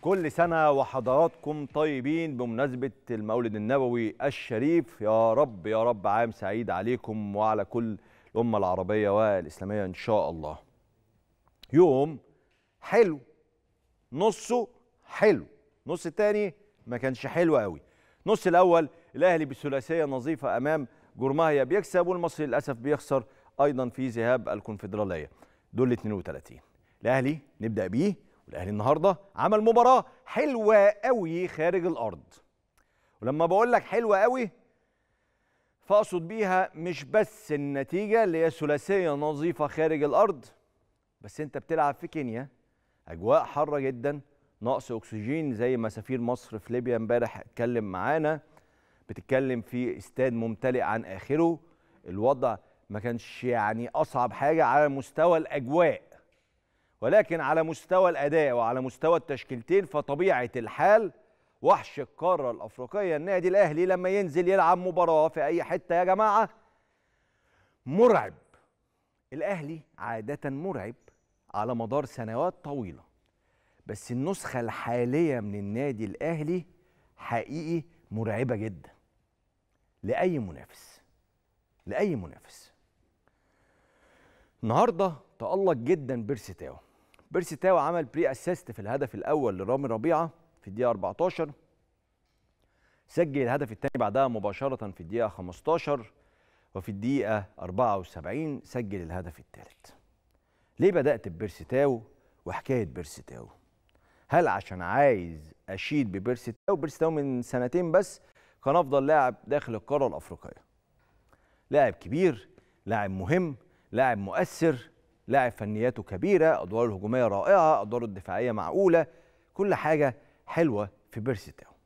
كل سنة وحضراتكم طيبين بمناسبة المولد النبوي الشريف يا رب يا رب عام سعيد عليكم وعلى كل الأمة العربية والإسلامية إن شاء الله يوم حلو نصه حلو نص التاني ما كانش حلو قوي نص الأول الأهلي بثلاثية نظيفة أمام جرماهيا بيكسب والمصري للأسف بيخسر أيضا في ذهاب الكونفدرالية دول 32 الأهلي نبدأ بيه والاهلي النهارده عمل مباراه حلوه قوي خارج الارض ولما بقول لك حلوه قوي فاقصد بيها مش بس النتيجه اللي هي ثلاثيه نظيفه خارج الارض بس انت بتلعب في كينيا اجواء حاره جدا نقص اكسجين زي ما سفير مصر في ليبيا امبارح اتكلم معانا بتتكلم في استاد ممتلئ عن اخره الوضع ما كانش يعني اصعب حاجه على مستوى الاجواء ولكن على مستوى الاداء وعلى مستوى التشكيلتين فطبيعه الحال وحش القاره الافريقيه النادي الاهلي لما ينزل يلعب مباراه في اي حته يا جماعه مرعب الاهلي عاده مرعب على مدار سنوات طويله بس النسخه الحاليه من النادي الاهلي حقيقي مرعبه جدا لاي منافس لاي منافس النهارده تألق جدا بيرسي تاو بيرسي تاو عمل بري اسيست في الهدف الاول لرامي ربيعه في الدقيقه 14 سجل الهدف الثاني بعدها مباشره في الدقيقه 15 وفي الدقيقه 74 سجل الهدف الثالث ليه بدات ببيرسي تاو وحكايه بيرسي تاو هل عشان عايز اشيد ببيرسي تاو بيرسي تاو من سنتين بس كان افضل لاعب داخل القاره الافريقيه لاعب كبير لاعب مهم لاعب مؤثر لاعب فنياته كبيره ادواره الهجوميه رائعه ادواره الدفاعيه معقوله كل حاجه حلوه في بيرسي تاو